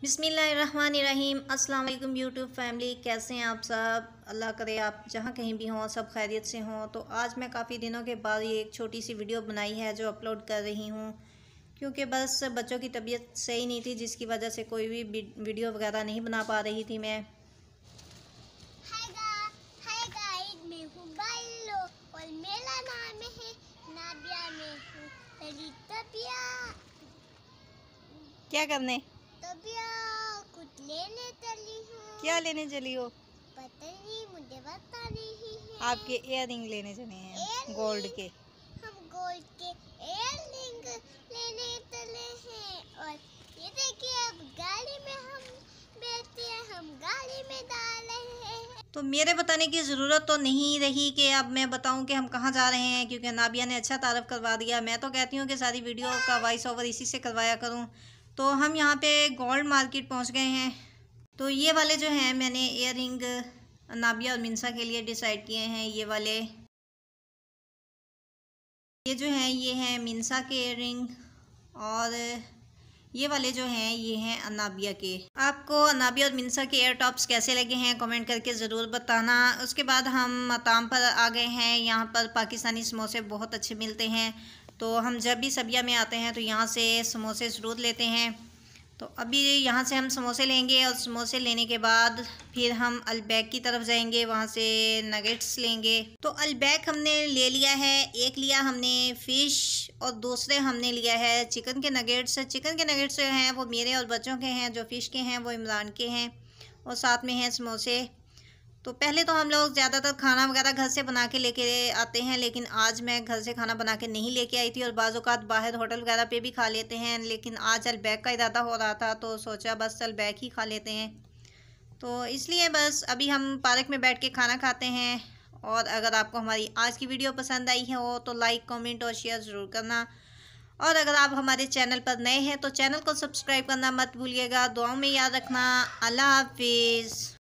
बिसमीम अल्लाम YouTube family कैसे हैं आप सब अल्लाह करे आप जहाँ कहीं भी हों सब खैरियत से हों तो आज मैं काफ़ी दिनों के बाद ये एक छोटी सी वीडियो बनाई है जो अपलोड कर रही हूँ क्योंकि बस बच्चों की तबीयत सही नहीं थी जिसकी वजह से कोई भी वीडियो वगैरह नहीं बना पा रही थी मैं क्या करने कुछ लेने चली हूँ क्या लेने चली हो पता नहीं मुझे बता रही है आपके इयर लेने चले हैं गोल्ड के हम गोल्ड के एयर लेने चले हैं और ये देखिए अब गाड़ी में हम बैठते हैं हम गाड़ी में डाल रहे हैं तो मेरे बताने की ज़रूरत तो नहीं रही कि अब मैं बताऊं कि हम कहाँ जा रहे हैं क्योंकि नाबिया ने अच्छा तारफ़ करवा दिया मैं तो कहती हूँ कि सारी वीडियो का वॉइस ओवर इसी से करवाया करूँ तो हम यहाँ पे गोल्ड मार्केट पहुँच गए हैं तो ये वाले जो हैं मैंने इयर नाबिया और मिनसा के लिए डिसाइड किए हैं ये वाले ये जो हैं ये हैं मिनसा के इयर और ये वाले जो हैं ये हैं अनाबिया के आपको अनाबिया और मिनसा के एयर टॉप्स कैसे लगे हैं कमेंट करके ज़रूर बताना उसके बाद हम मताम पर आ गए हैं यहाँ पर पाकिस्तानी समोसे बहुत अच्छे मिलते हैं तो हम जब भी सबिया में आते हैं तो यहाँ से समोसे ज़रूर लेते हैं तो अभी यहाँ से हम समोसे लेंगे और समोसे लेने के बाद फिर हम अलबैग की तरफ जाएंगे वहाँ से नगेट्स लेंगे तो अलबैग हमने ले लिया है एक लिया हमने फ़िश और दूसरे हमने लिया है चिकन के नगेट्स चिकन के नगेट्स जो हैं वो मेरे और बच्चों के हैं जो फ़िश के हैं वो इमरान के हैं और साथ में हैं समोसे तो पहले तो हम लोग ज़्यादातर खाना वगैरह घर से बना के लेके आते हैं लेकिन आज मैं घर से खाना बना के नहीं लेके आई थी और बाज़ात बाहर होटल वगैरह पे भी खा लेते हैं लेकिन आज चल बैग का इरादा हो रहा था तो सोचा बस चल बैग ही खा लेते हैं तो इसलिए बस अभी हम पार्क में बैठ के खाना खाते हैं और अगर आपको हमारी आज की वीडियो पसंद आई है तो लाइक कॉमेंट और शेयर ज़रूर करना और अगर आप हमारे चैनल पर नए हैं तो चैनल को सब्सक्राइब करना मत भूलिएगा दुआओं में याद रखना अल्लाह हाफिज़